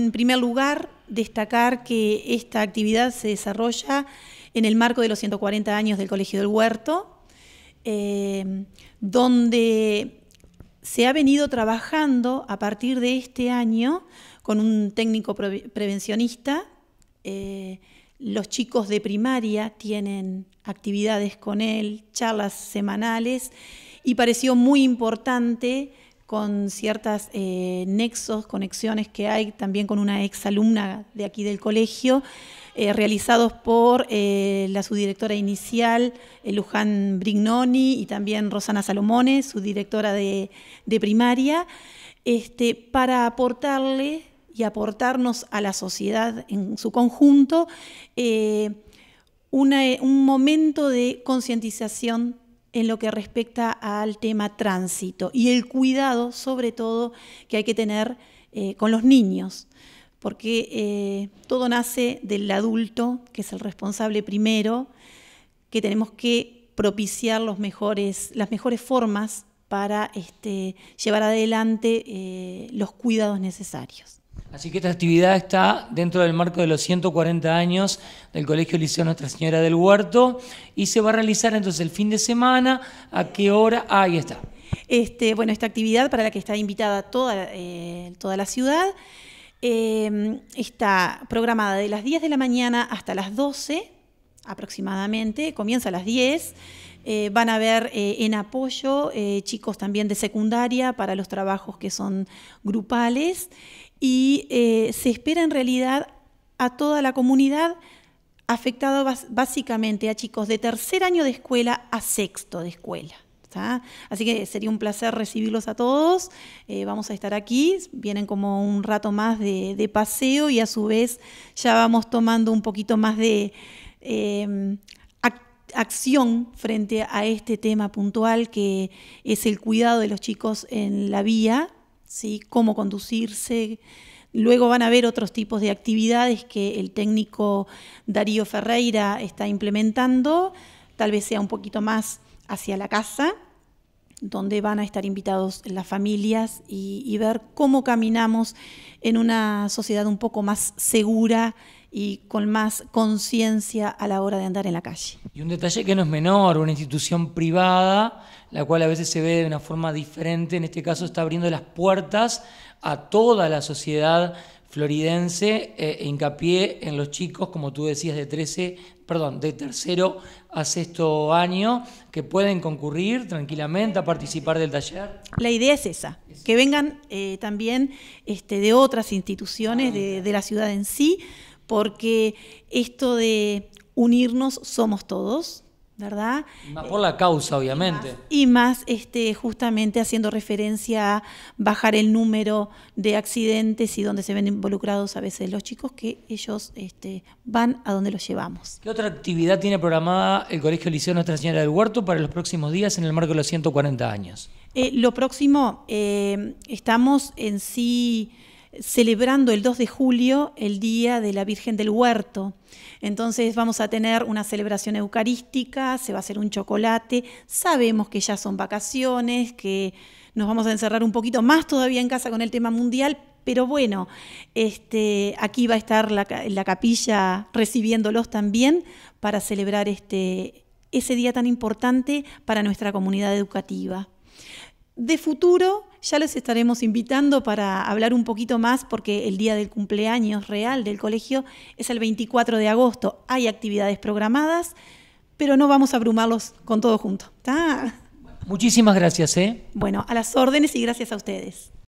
En primer lugar, destacar que esta actividad se desarrolla en el marco de los 140 años del Colegio del Huerto, eh, donde se ha venido trabajando a partir de este año con un técnico prevencionista. Eh, los chicos de primaria tienen actividades con él, charlas semanales, y pareció muy importante con ciertas eh, nexos, conexiones que hay también con una ex alumna de aquí del colegio, eh, realizados por eh, la subdirectora inicial Luján Brignoni y también Rosana Salomones, subdirectora de, de primaria, este, para aportarle y aportarnos a la sociedad en su conjunto un momento de concientización en lo que respecta al tema tránsito y el cuidado sobre todo que hay que tener eh, con los niños, porque eh, todo nace del adulto, que es el responsable primero, que tenemos que propiciar los mejores, las mejores formas para este, llevar adelante eh, los cuidados necesarios. Así que esta actividad está dentro del marco de los 140 años del Colegio Liceo Nuestra Señora del Huerto y se va a realizar entonces el fin de semana. ¿A qué hora? Ah, ahí está. Este, bueno, esta actividad para la que está invitada toda, eh, toda la ciudad eh, está programada de las 10 de la mañana hasta las 12 aproximadamente, comienza a las 10. Eh, van a ver eh, en apoyo eh, chicos también de secundaria para los trabajos que son grupales y se espera en realidad a toda la comunidad afectado básicamente a chicos de tercer año de escuela a sexto de escuela. Así que sería un placer recibirlos a todos. vamos a estar aquí, vienen como un rato más de paseo y a su vez ya vamos tomando un poquito más de, Em, acción frente a este tema puntual que es el cuidado de los chicos en la vía, ¿sí? cómo conducirse. Luego van a haber otros tipos de actividades que el técnico Darío Ferreira está implementando, tal vez sea un poquito más hacia la casa, donde van a estar invitados las familias y, ver cómo caminamos en una sociedad un poco más segura y con más conciencia a la hora de andar en la calle. Y un detalle que no es menor, una institución privada, la cual a veces se ve de una forma diferente, en este caso está abriendo las puertas a toda la sociedad floridense, eh, e hincapié en los chicos, como tú decías, de 13, perdón, de tercero a sexto año, que pueden concurrir tranquilamente a participar del taller. La idea es esa, que vengan eh, también este, de otras instituciones de la ciudad en sí, porque esto de unirnos somos todos, ¿verdad? Más por la causa, obviamente. Y más, este, justamente haciendo referencia a bajar el número de accidentes y donde se ven involucrados a veces los chicos, que ellos este, van a donde los llevamos. ¿Qué otra actividad tiene programada el Colegio Liceo Nuestra Señora del Huerto para los próximos días en el marco de los 140 años? Eh, lo próximo, eh, estamos en sí celebrando el 2 de julio el Día de la Virgen del Huerto. Entonces vamos a tener una celebración eucarística, se va a hacer un chocolate, sabemos que ya son vacaciones, que nos vamos a encerrar un poquito más todavía en casa con el tema mundial, pero bueno, este, aquí va a estar la, la capilla recibiéndolos también para celebrar este, ese día tan importante para nuestra comunidad educativa. De futuro, ya les estaremos invitando para hablar un poquito más porque el día del cumpleaños real del colegio es el 24 de agosto. Hay actividades programadas, pero no vamos a abrumarlos con todo junto. Muchísimas gracias. ¿eh? Bueno, a las órdenes y gracias a ustedes.